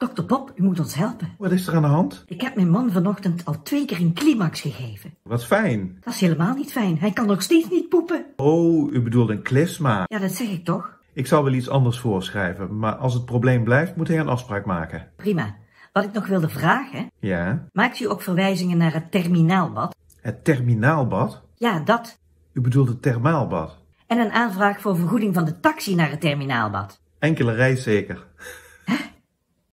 Dokter Bob, u moet ons helpen. Wat is er aan de hand? Ik heb mijn man vanochtend al twee keer een climax gegeven. Wat fijn. Dat is helemaal niet fijn. Hij kan nog steeds niet poepen. Oh, u bedoelt een klisma. Ja, dat zeg ik toch. Ik zal wel iets anders voorschrijven, maar als het probleem blijft, moet hij een afspraak maken. Prima. Wat ik nog wilde vragen... Ja? Maakt u ook verwijzingen naar het terminaalbad? Het terminaalbad? Ja, dat. U bedoelt het thermaalbad? En een aanvraag voor vergoeding van de taxi naar het terminaalbad. Enkele reis zeker.